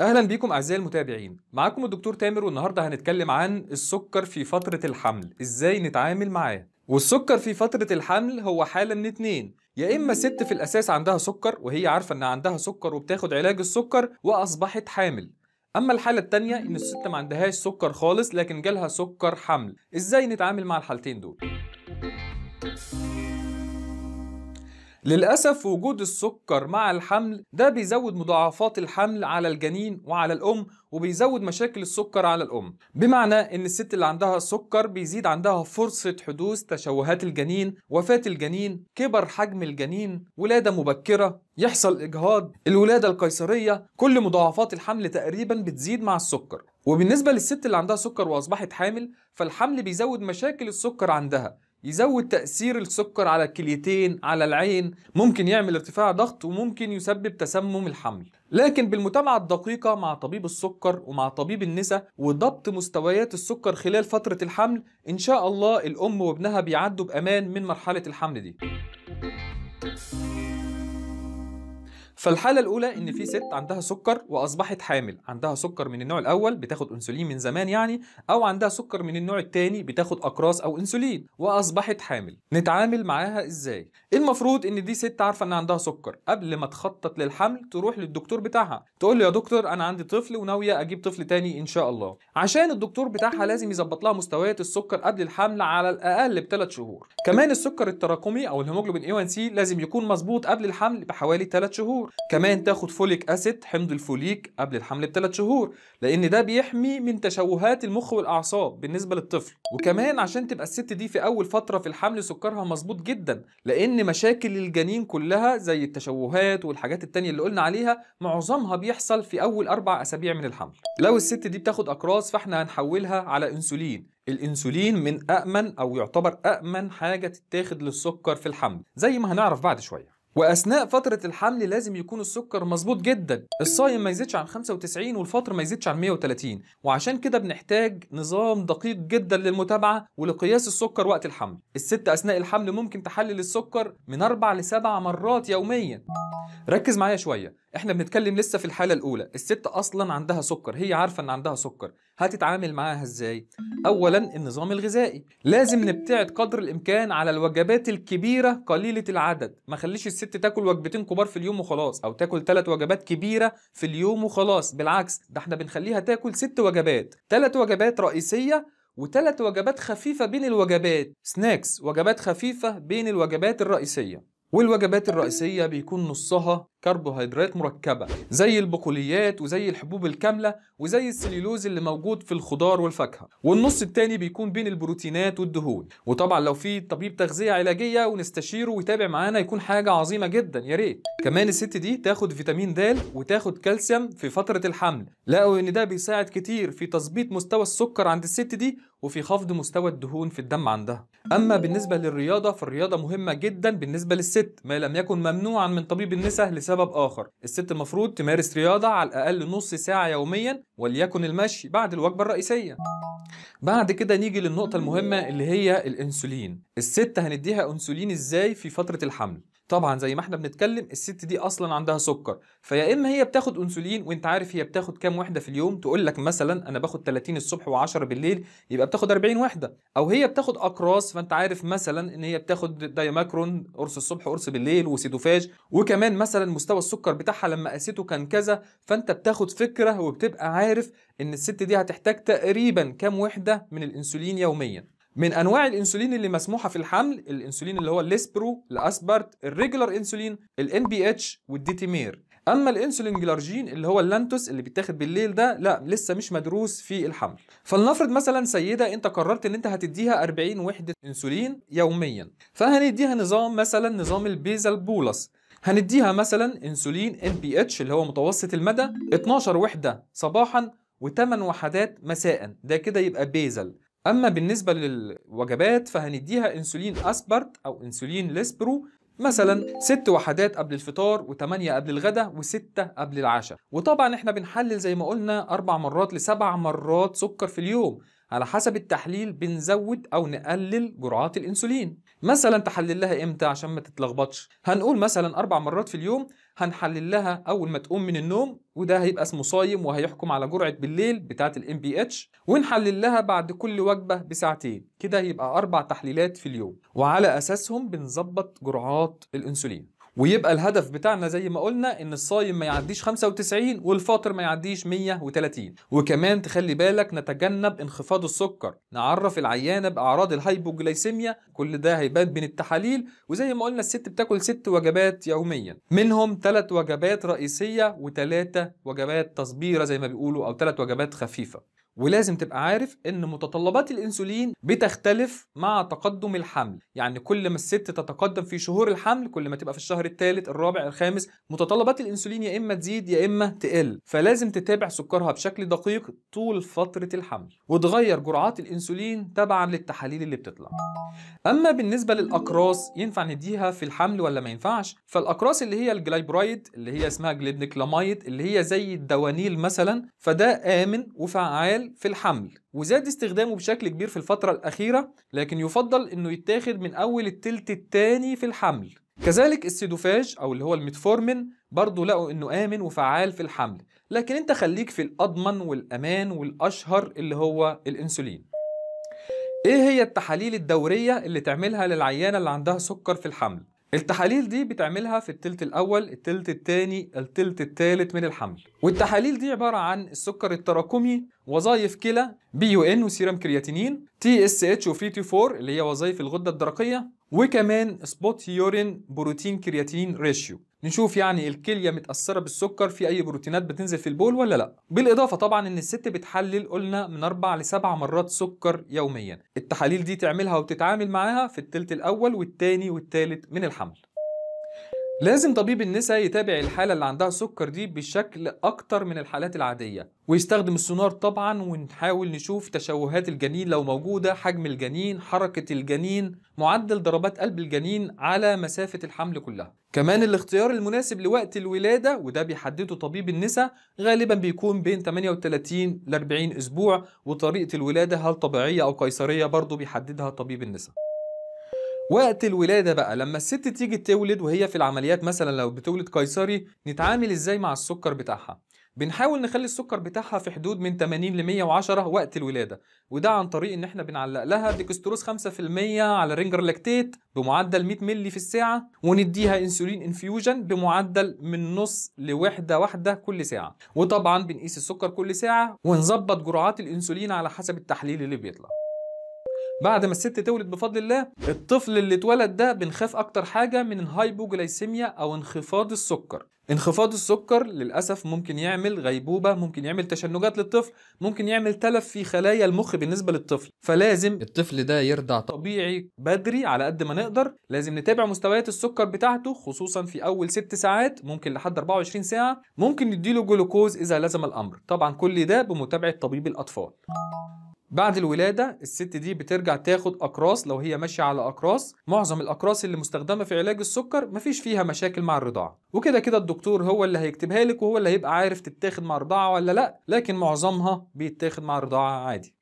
اهلا بيكم اعزائي المتابعين معاكم الدكتور تامر والنهارده هنتكلم عن السكر في فتره الحمل ازاي نتعامل معاه والسكر في فتره الحمل هو حاله من اتنين يا اما ست في الاساس عندها سكر وهي عارفه ان عندها سكر وبتاخد علاج السكر واصبحت حامل اما الحاله التانية ان الست ما عندهاش سكر خالص لكن جالها سكر حمل ازاي نتعامل مع الحالتين دول للأسف وجود السكر مع الحمل ده بيزود مضاعفات الحمل على الجنين وعلى الأم وبيزود مشاكل السكر على الأم بمعنى إن الست اللي عندها سكر بيزيد عندها فرصة حدوث تشوهات الجنين وفاة الجنين كبر حجم الجنين ولادة مبكرة يحصل إجهاض الولادة القيصرية كل مضاعفات الحمل تقريبا بتزيد مع السكر وبالنسبة للست اللي عندها سكر وأصبحت حامل فالحمل بيزود مشاكل السكر عندها يزود تأثير السكر على الكليتين على العين ممكن يعمل ارتفاع ضغط وممكن يسبب تسمم الحمل لكن بالمتابعة الدقيقة مع طبيب السكر ومع طبيب النساء وضبط مستويات السكر خلال فترة الحمل إن شاء الله الأم وابنها بيعدوا بأمان من مرحلة الحمل دي فالحالة الأولى إن في ست عندها سكر وأصبحت حامل، عندها سكر من النوع الأول بتاخد أنسولين من زمان يعني، أو عندها سكر من النوع الثاني بتاخد أقراص أو أنسولين وأصبحت حامل. نتعامل معاها إزاي؟ المفروض إن دي ست عارفة إن عندها سكر، قبل ما تخطط للحمل تروح للدكتور بتاعها، تقول له يا دكتور أنا عندي طفل وناوية أجيب طفل تاني إن شاء الله. عشان الدكتور بتاعها لازم يظبط لها مستويات السكر قبل الحمل على الأقل بثلاث شهور. كمان السكر التراكمي أو الهيموجلوبين A1C لازم يكون مظبوط قبل الحمل بحوالي ثلاث شهور. كمان تاخد فوليك اسيد حمض الفوليك قبل الحمل بثلاث شهور لان ده بيحمي من تشوهات المخ والاعصاب بالنسبه للطفل وكمان عشان تبقى الست دي في اول فتره في الحمل سكرها مظبوط جدا لان مشاكل الجنين كلها زي التشوهات والحاجات التانية اللي قلنا عليها معظمها بيحصل في اول اربع اسابيع من الحمل لو الست دي بتاخد اقراص فاحنا هنحولها على انسولين الانسولين من أأمن أو يعتبر أأمن حاجة تتاخد للسكر في الحمل زي ما هنعرف بعد شوية واثناء فتره الحمل لازم يكون السكر مظبوط جدا الصايم ما يزيدش عن 95 والفطر ما يزيدش عن 130 وعشان كده بنحتاج نظام دقيق جدا للمتابعه ولقياس السكر وقت الحمل الست اثناء الحمل ممكن تحلل السكر من 4 ل 7 مرات يوميا ركز معايا شويه احنا بنتكلم لسه في الحاله الاولى الست اصلا عندها سكر هي عارفه ان عندها سكر هتتعامل معاها ازاي اولا النظام الغذائي لازم نبتعد قدر الامكان على الوجبات الكبيره قليله العدد ما خليش الست تاكل وجبتين كبار في اليوم وخلاص او تاكل ثلاث وجبات كبيره في اليوم وخلاص بالعكس ده احنا بنخليها تاكل ست وجبات ثلاث وجبات رئيسيه وثلاث وجبات خفيفة بين الوجبات سناكس وجبات خفيفة بين الوجبات الرئيسية والوجبات الرئيسية بيكون نصها كربوهيدرات مركبة زي البقوليات وزي الحبوب الكاملة وزي السليلوز اللي موجود في الخضار والفاكهة والنص التاني بيكون بين البروتينات والدهون وطبعا لو في طبيب تغذية علاجية ونستشيره ويتابع معانا يكون حاجة عظيمة جدا يا ريت كمان الست دي تاخد فيتامين د وتاخد كالسيوم في فترة الحمل لقوا ان ده بيساعد كتير في تظبيط مستوى السكر عند الست دي وفي خفض مستوى الدهون في الدم عندها اما بالنسبة للرياضة فالرياضة مهمة جدا بالنسبة للست ما لم يكن ممنوعا من طبيب النساء لسبب آخر الست المفروض تمارس رياضة على الأقل نص ساعة يوميا وليكن المشي بعد الوجبة الرئيسية بعد كده نيجي للنقطة المهمة اللي هي الأنسولين الست هنديها أنسولين إزاي في فترة الحمل طبعا زي ما احنا بنتكلم الست دي اصلا عندها سكر فيا اما هي بتاخد انسولين وانت عارف هي بتاخد كام وحده في اليوم تقول لك مثلا انا باخد 30 الصبح و10 بالليل يبقى بتاخد 40 وحده او هي بتاخد اقراص فانت عارف مثلا ان هي بتاخد دايماكرون قرص الصبح قرص بالليل وسيدوفاج وكمان مثلا مستوى السكر بتاعها لما قاسيته كان كذا فانت بتاخد فكره وبتبقى عارف ان الست دي هتحتاج تقريبا كام وحده من الانسولين يوميا من انواع الانسولين اللي مسموحه في الحمل الانسولين اللي هو الليسبرو الاسبرت الريجولار انسولين الان بي اتش والديتيمير اما الانسولين جلارجين اللي هو اللانتوس اللي بيتاخد بالليل ده لا لسه مش مدروس في الحمل فلنفرض مثلا سيده انت قررت ان انت هتديها 40 وحده انسولين يوميا فهنديها نظام مثلا نظام البيزل بولس هنديها مثلا انسولين ان بي اتش اللي هو متوسط المدى 12 وحده صباحا و8 وحدات مساء ده كده يبقى بيزل اما بالنسبه للوجبات فهنديها انسولين اسبرت او انسولين ليسبرو مثلا ست وحدات قبل الفطار وثمانية قبل الغداء وستة قبل العشاء وطبعا احنا بنحلل زي ما قلنا أربع مرات لسبع مرات سكر في اليوم على حسب التحليل بنزود أو نقلل جرعات الإنسولين مثلا تحلل لها امتى عشان ما تتلخبطش هنقول مثلا اربع مرات في اليوم هنحلل لها اول ما تقوم من النوم وده هيبقى اسمه صايم وهيحكم على جرعه بالليل بتاعه الام بي اتش ونحلل لها بعد كل وجبه بساعتين كده يبقى اربع تحليلات في اليوم وعلى اساسهم بنظبط جرعات الانسولين ويبقى الهدف بتاعنا زي ما قلنا ان الصايم ما يعديش 95 والفاطر ما يعديش 130 وكمان تخلي بالك نتجنب انخفاض السكر نعرف العيانه باعراض الهايبوجلايسيميا كل ده هيبان بين التحاليل وزي ما قلنا الست بتاكل ست وجبات يوميا منهم ثلاث وجبات رئيسيه وثلاثه وجبات تصبيره زي ما بيقولوا او ثلاث وجبات خفيفه ولازم تبقى عارف ان متطلبات الانسولين بتختلف مع تقدم الحمل يعني كل ما الست تتقدم في شهور الحمل كل ما تبقى في الشهر الثالث الرابع الخامس متطلبات الانسولين يا اما تزيد يا اما تقل فلازم تتابع سكرها بشكل دقيق طول فتره الحمل وتغير جرعات الانسولين تبعا للتحاليل اللي بتطلع اما بالنسبه للاقراص ينفع نديها في الحمل ولا ما ينفعش فالاقراص اللي هي الجلايبرايد اللي هي اسمها جليبنكلامايد اللي هي زي الدوانيل مثلا فده امن وفعال الاستعمال في الحمل وزاد استخدامه بشكل كبير في الفترة الأخيرة لكن يفضل أنه يتاخد من أول التلت الثاني في الحمل كذلك السيدوفاج أو اللي هو الميتفورمين برضه لقوا أنه آمن وفعال في الحمل لكن أنت خليك في الأضمن والأمان والأشهر اللي هو الأنسولين إيه هي التحاليل الدورية اللي تعملها للعيانة اللي عندها سكر في الحمل؟ التحاليل دي بتعملها في التلت الأول التلت الثاني التلت الثالث من الحمل والتحاليل دي عبارة عن السكر التراكمي وظائف كلى بي يو ان وسيرم كرياتينين تي اس اتش وفري تي 4 اللي هي وظائف الغدة الدرقية وكمان سبوت يورين بروتين كرياتينين ريشيو نشوف يعني الكليه متاثره بالسكر في اي بروتينات بتنزل في البول ولا لا بالاضافه طبعا ان الست بتحلل قلنا من 4 ل 7 مرات سكر يوميا التحاليل دي تعملها وتتعامل معاها في الثلث الاول والثاني والثالث من الحمل لازم طبيب النساء يتابع الحالة اللي عندها سكر دي بشكل أكتر من الحالات العادية ويستخدم السونار طبعا ونحاول نشوف تشوهات الجنين لو موجودة حجم الجنين حركة الجنين معدل ضربات قلب الجنين على مسافة الحمل كلها كمان الاختيار المناسب لوقت الولادة وده بيحدده طبيب النساء غالبا بيكون بين 38 ل 40 أسبوع وطريقة الولادة هل طبيعية أو قيصرية برضه بيحددها طبيب النساء وقت الولادة بقى لما الست تيجي تولد وهي في العمليات مثلا لو بتولد قيصري نتعامل ازاي مع السكر بتاعها بنحاول نخلي السكر بتاعها في حدود من 80 ل 110 وقت الولادة وده عن طريق ان احنا بنعلق لها ديكستروز 5% على رينجر لاكتيت بمعدل 100 مللي في الساعة ونديها انسولين انفيوجن بمعدل من نص لوحدة واحدة كل ساعة وطبعا بنقيس السكر كل ساعة ونظبط جرعات الانسولين على حسب التحليل اللي بيطلع بعد ما الست تولد بفضل الله الطفل اللي اتولد ده بنخاف اكتر حاجه من الهايبوجلايسيميا او انخفاض السكر انخفاض السكر للاسف ممكن يعمل غيبوبه ممكن يعمل تشنجات للطفل ممكن يعمل تلف في خلايا المخ بالنسبه للطفل فلازم الطفل ده يرضع طبيعي بدري على قد ما نقدر لازم نتابع مستويات السكر بتاعته خصوصا في اول 6 ساعات ممكن لحد 24 ساعه ممكن نديله جلوكوز اذا لزم الامر طبعا كل ده بمتابعه طبيب الاطفال بعد الولادة الست دي بترجع تاخد أقراص لو هي ماشية على أقراص معظم الأقراص اللي مستخدمة في علاج السكر مفيش فيها مشاكل مع الرضاعة وكده كده الدكتور هو اللي هيكتبها لك وهو اللي هيبقى عارف تتاخد مع الرضاعة ولا لأ لكن معظمها بيتاخد مع الرضاعة عادي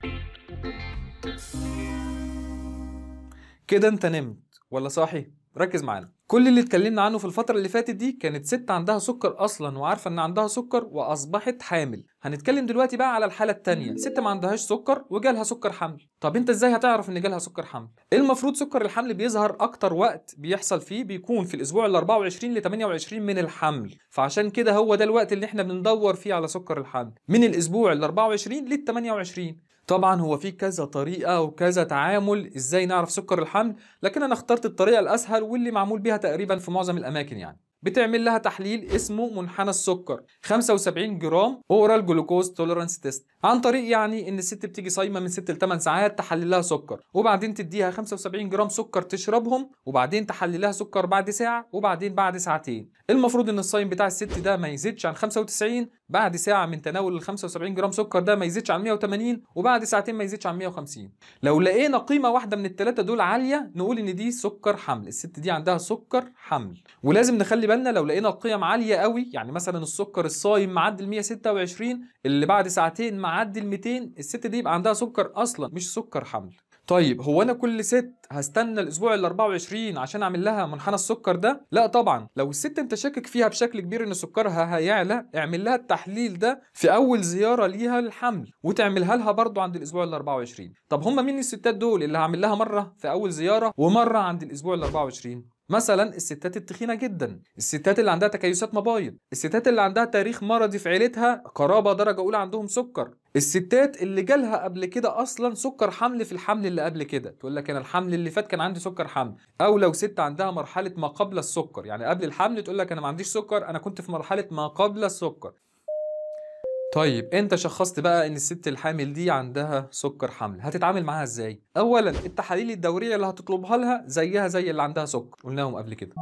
كده انت نمت ولا صاحي؟ ركز معانا كل اللي اتكلمنا عنه في الفترة اللي فاتت دي كانت ست عندها سكر أصلا وعارفة إن عندها سكر وأصبحت حامل هنتكلم دلوقتي بقى على الحالة التانية ست ما عندهاش سكر وجالها سكر حمل طب أنت إزاي هتعرف إن جالها سكر حمل إيه المفروض سكر الحمل بيظهر أكتر وقت بيحصل فيه بيكون في الأسبوع ال 24 ل 28 من الحمل فعشان كده هو ده الوقت اللي إحنا بندور فيه على سكر الحمل من الأسبوع ال 24 لل 28 طبعا هو في كذا طريقة وكذا تعامل ازاي نعرف سكر الحمل لكن انا اخترت الطريقة الاسهل واللي معمول بيها تقريبا في معظم الاماكن يعني بتعمل لها تحليل اسمه منحنى السكر 75 جرام اورال جلوكوز توليرانس تيست عن طريق يعني ان الست بتيجي صايمه من 6 ل 8 ساعات تحلل لها سكر وبعدين تديها 75 جرام سكر تشربهم وبعدين تحلل لها سكر بعد ساعه وبعدين بعد ساعتين المفروض ان الصايم بتاع الست ده ما يزيدش عن 95 بعد ساعه من تناول ال 75 جرام سكر ده ما يزيدش عن 180 وبعد ساعتين ما يزيدش عن 150 لو لقينا قيمه واحده من الثلاثه دول عاليه نقول ان دي سكر حمل الست دي عندها سكر حمل ولازم نخلي بالنا لو لقينا القيم عاليه قوي يعني مثلا السكر الصايم معدي ال 126 اللي بعد ساعتين معدي ال 200 الست دي يبقى عندها سكر اصلا مش سكر حمل طيب هو انا كل ست هستنى الاسبوع ال 24 عشان اعمل لها منحنى السكر ده لا طبعا لو الست انت شاكك فيها بشكل كبير ان سكرها هيعلى اعمل لها التحليل ده في اول زياره ليها للحمل وتعملها لها برده عند الاسبوع ال 24 طب هم مين الستات دول اللي هعمل لها مره في اول زياره ومره عند الاسبوع ال 24 مثلا الستات التخينه جدا الستات اللي عندها تكيسات مبايض الستات اللي عندها تاريخ مرضي في عيلتها قرابه درجه اولى عندهم سكر الستات اللي جالها قبل كده اصلا سكر حمل في الحمل اللي قبل كده تقول لك انا الحمل اللي فات كان عندي سكر حمل او لو ست عندها مرحله ما قبل السكر يعني قبل الحمل تقول لك انا ما عنديش سكر انا كنت في مرحله ما قبل السكر طيب انت شخصت بقى ان الست الحامل دي عندها سكر حمل هتتعامل معاها ازاي اولا التحاليل الدوريه اللي هتطلبها لها زيها زي اللي عندها سكر قلناهم قبل كده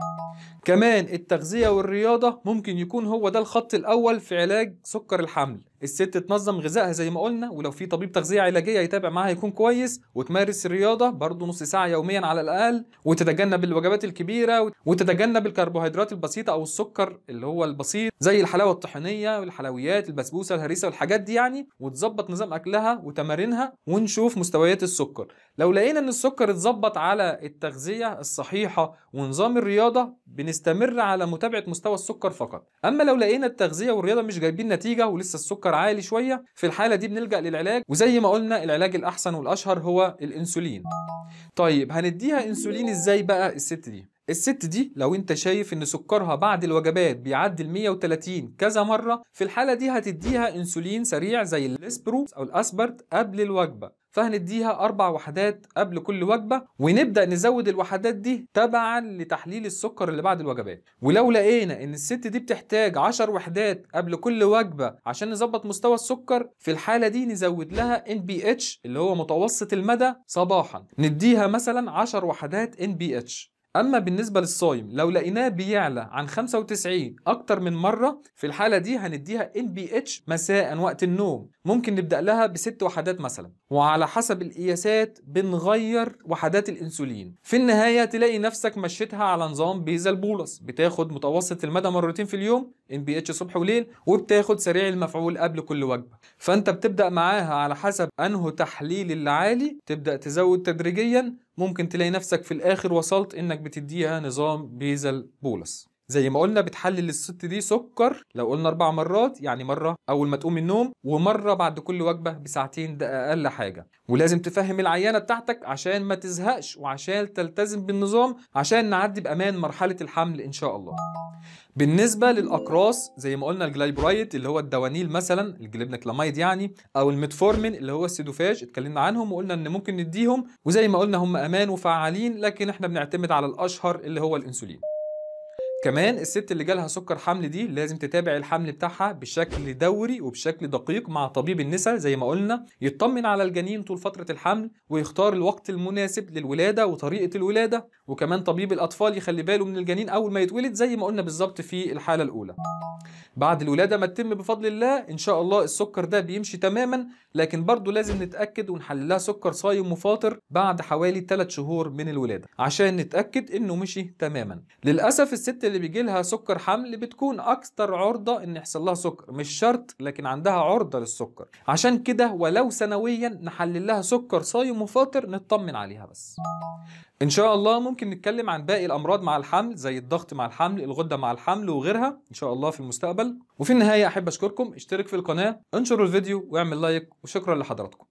كمان التغذيه والرياضه ممكن يكون هو ده الخط الاول في علاج سكر الحمل الست تنظم غذائها زي ما قلنا ولو في طبيب تغذيه علاجيه يتابع معاها يكون كويس وتمارس الرياضه برضه نص ساعه يوميا على الاقل وتتجنب الوجبات الكبيره وتتجنب الكربوهيدرات البسيطه او السكر اللي هو البسيط زي الحلاوه الطحينيه والحلويات البسبوسه الهريسه والحاجات دي يعني وتظبط نظام اكلها وتمارينها ونشوف مستويات السكر لو لقينا ان السكر اتظبط على التغذيه الصحيحه ونظام الرياضه بنستمر على متابعه مستوى السكر فقط اما لو لقينا التغذيه والرياضه مش جايبين نتيجه ولسه السكر عالي شويه في الحاله دي بنلجا للعلاج وزي ما قلنا العلاج الاحسن والاشهر هو الانسولين طيب هنديها انسولين ازاي بقى الست دي الست دي لو انت شايف ان سكرها بعد الوجبات بيعدي ال 130 كذا مره في الحاله دي هتديها انسولين سريع زي الاسبرو او الاسبرت قبل الوجبه فهنديها أربع وحدات قبل كل وجبة ونبدأ نزود الوحدات دي تبعا لتحليل السكر اللي بعد الوجبات ولو لقينا إن الست دي بتحتاج 10 وحدات قبل كل وجبة عشان نظبط مستوى السكر في الحالة دي نزود لها NBH اللي هو متوسط المدى صباحا نديها مثلا 10 وحدات NBH اما بالنسبه للصايم لو لقيناه بيعلى عن 95 اكتر من مره في الحاله دي هنديها NPH مساء وقت النوم ممكن نبدا لها بست وحدات مثلا وعلى حسب القياسات بنغير وحدات الانسولين في النهايه تلاقي نفسك مشيتها على نظام بيزا البولس بتاخد متوسط المدى مرتين في اليوم ان بي اتش صبح وليل وبتاخد سريع المفعول قبل كل وجبه فانت بتبدا معاها على حسب انه تحليل العالي تبدا تزود تدريجيا ممكن تلاقي نفسك في الاخر وصلت انك بتديها نظام بيزل بولس زي ما قلنا بتحلل الست دي سكر لو قلنا اربع مرات يعني مره اول ما تقوم من النوم ومره بعد كل وجبه بساعتين ده اقل حاجه ولازم تفهم العيانه بتاعتك عشان ما تزهقش وعشان تلتزم بالنظام عشان نعدي بامان مرحله الحمل ان شاء الله بالنسبة للأقراص زي ما قلنا الجلايبرايت اللي هو الدوانيل مثلا الجليبنكلامايد يعني أو الميتفورمين اللي هو السيدوفاج اتكلمنا عنهم وقلنا إن ممكن نديهم وزي ما قلنا هم أمان وفعالين لكن احنا بنعتمد على الأشهر اللي هو الأنسولين كمان الست اللي جالها سكر حمل دي لازم تتابع الحمل بتاعها بشكل دوري وبشكل دقيق مع طبيب النساء زي ما قلنا يطمن على الجنين طول فترة الحمل ويختار الوقت المناسب للولادة وطريقة الولادة وكمان طبيب الأطفال يخلي باله من الجنين أول ما يتولد زي ما قلنا بالظبط في الحالة الأولى بعد الولادة ما تتم بفضل الله إن شاء الله السكر ده بيمشي تماما لكن برضه لازم نتاكد ونحللها سكر صايم مفاطر بعد حوالي 3 شهور من الولاده عشان نتاكد انه مشي تماما للاسف الست اللي بيجي لها سكر حمل بتكون اكثر عرضه ان يحصل لها سكر مش شرط لكن عندها عرضه للسكر عشان كده ولو سنويا نحلل لها سكر صايم مفاطر نطمن عليها بس ان شاء الله ممكن نتكلم عن باقي الامراض مع الحمل زي الضغط مع الحمل الغده مع الحمل وغيرها ان شاء الله في المستقبل وفي النهايه احب اشكركم اشترك في القناه انشر الفيديو واعمل لايك وشكرا لحضراتكم